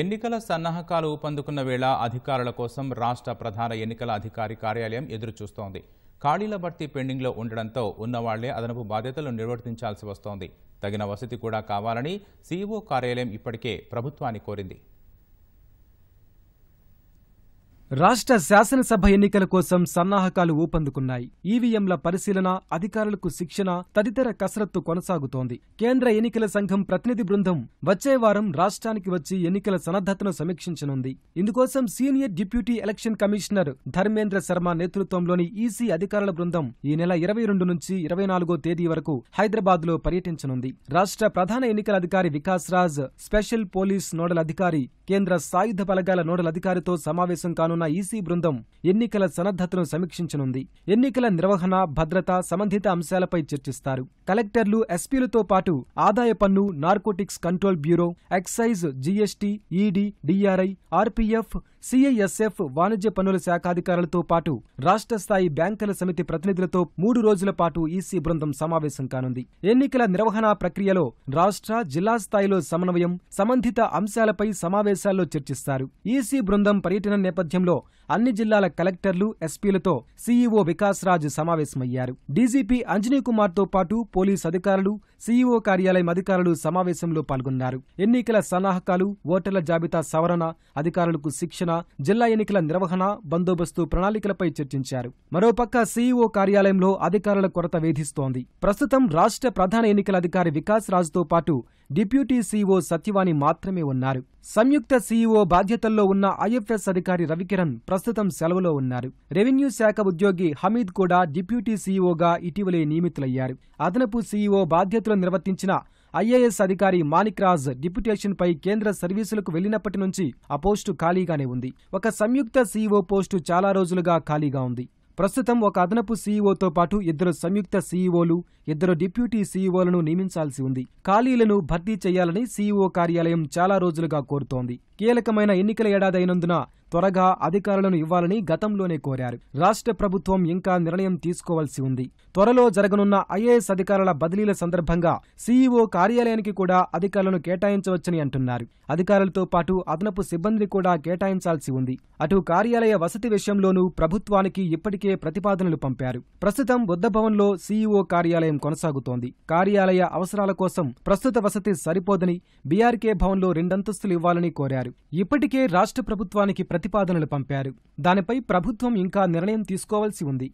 ఎన్నికల సన్నాహకాలు ఊపందుకున్న వేళ అధికారుల కోసం రాష్ట్ర ప్రధాన ఎన్నికల అధికారి కార్యాలయం ఎదురుచూస్తోంది ఖాళీల భర్తీ పెండింగ్లో ఉండడంతో ఉన్నవాళ్లే అదనపు బాధ్యతలు నిర్వర్తించాల్సి వస్తోంది తగిన వసతి కూడా కావాలని సీఈఓ కార్యాలయం ఇప్పటికే ప్రభుత్వాన్ని కోరింది రాష్ట్ర శాసనసభ ఎన్నికల కోసం సన్నాహకాలు ఊపందుకున్నాయి ఈవీఎంల పరిశీలన అధికారులకు శిక్షణ తదితర కసరత్తు కొనసాగుతోంది కేంద్ర ఎన్నికల సంఘం ప్రతినిధి బృందం వచ్చే వారం రాష్ట్రానికి వచ్చి ఎన్నికల సన్నద్ధతను సమీక్షించనుంది ఇందుకోసం senior deputy election commissioner Dharmendra Sharma నేతృత్వంలోని ఈసీ అధికారుల బృందం ఈ నెల ఇరవై రెండు నుంచి ఇరవై నాలుగో తేదీ వరకు హైదరాబాద్లో పర్యటించనుంది రాష్ట్ర ప్రధాన ఎన్నికల అధికారి Vikas Raj special police nodal అధికారి కేంద్ర సాయుధ బలగాల నోడల్ అధికారితో సమావేశం కానున్న చేస్తున్న ఈసీ బృందం ఎన్నికల సన్నద్ధతను సమీక్షించనుంది ఎన్నికల నిర్వహణ భద్రత సంబంధిత అంశాలపై చర్చిస్తారు కలెక్టర్లు ఎస్పీలతో పాటు ఆదాయ పన్ను narcotics control bureau excise GST ED DRI RPF CISF వాణిజ్య పన్నుల శాఖాధికారులతో పాటు రాష్ట్ర స్థాయి బ్యాంకుల సమితి ప్రతినిధులతో మూడు రోజుల పాటు ఈసీ బృందం సమావేశం కానుంది ఎన్నికల నిర్వహణ ప్రక్రియలో రాష్ట్ర జిల్లా స్థాయిలో సమన్వయం సంబంధిత అంశాలపై సమావేశాల్లో చర్చిస్తారు ఈసీ బృందం పర్యటన నేపథ్యంలో అన్ని జిల్లాల కలెక్టర్లు ఎస్పీలతో సీఈఓ వికాస్ రాజ్ సమావేశమయ్యారు డీజీపీ కుమార్తో పాటు పోలీస్ అధికారులు సీఈఓ కార్యాలయం అధికారులు సమావేశంలో పాల్గొన్నారు ఎన్నికల సన్నాహకాలు ఓటర్ల జాబితా సవరణ అధికారులకు శిక్షణ జిల్లా ఎన్నికల నిర్వహణ బందోబస్తు ప్రణాళికలపై చర్చించారు మరోపక్క సీఈఓ కార్యాలయంలో అధికారుల కొరత వేధిస్తోంది ప్రస్తుతం రాష్ట్ర ప్రధాన ఎన్నికల అధికారి వికాస్ రాజుతో పాటు డిప్యూటీ సీఈఓ సత్యవాణి మాత్రమే ఉన్నారు సంయుక్త సీఈఓ బాధ్యతల్లో ఉన్న ఐఎఫ్ఎస్ అధికారి రవికిరణ్ ప్రస్తుతం సెలవులో ఉన్నారు రెవెన్యూ శాఖ ఉద్యోగి హమీద్ కూడా డిప్యూటీ సీఈఓగా ఇటీవలే నియమితులయ్యారు అదనపు సీఈఓ బాధ్యతలు నిర్వర్తించిన ఐఏఎస్ అధికారి మాణిక్ రాజ్ డిప్యుటేషన్పై కేంద్ర సర్వీసులకు వెళ్లినప్పటి నుంచి ఆ పోస్టు ఖాళీగానే ఉంది ఒక సంయుక్త సీఈఓ పోస్టు చాలా రోజులుగా ఖాళీగా ఉంది ప్రస్తుతం ఒక అదనపు సీఈఓతో పాటు ఇద్దరు సంయుక్త సీఈఓలు ఇద్దరు డిప్యూటీ సీఈఓలను నియమించాల్సి ఉంది ఖాళీలను భర్తీ చేయాలని సీఈఓ కార్యాలయం చాలా రోజులుగా కోరుతోంది కీలకమైన ఎన్నికల ఏడాది అయినందున త్వరగా అధికారులను ఇవ్వాలని గతంలోనే కోరారు రాష్ట్ర ప్రభుత్వం ఇంకా నిర్ణయం తీసుకోవాల్సి ఉంది త్వరలో జరగనున్న ఐఏఎస్ అధికారుల బదిలీల సందర్భంగా సీఈఓ కార్యాలయానికి కూడా అధికారులను కేటాయించవచ్చని అంటున్నారు అధికారులతో పాటు అదనపు సిబ్బందిని కూడా కేటాయించాల్సి ఉంది అటు కార్యాలయ వసతి విషయంలోనూ ప్రభుత్వానికి ఇప్పటికే ప్రతిపాదనలు పంపారు ప్రస్తుతం బుద్ధభవన్లో సీఈఓ కార్యాలయం కొనసాగుతోంది కార్యాలయ అవసరాల కోసం ప్రస్తుత వసతి సరిపోదని బీఆర్కే భవన్లో రెండంతస్తులు ఇవ్వాలని కోరారు తెలిపారు ఇప్పటికే రాష్ట్ర ప్రభుత్వానికి ప్రతిపాదనలు పంపారు దానిపై ప్రభుత్వం ఇంకా నిర్ణయం తీసుకోవాల్సి ఉంది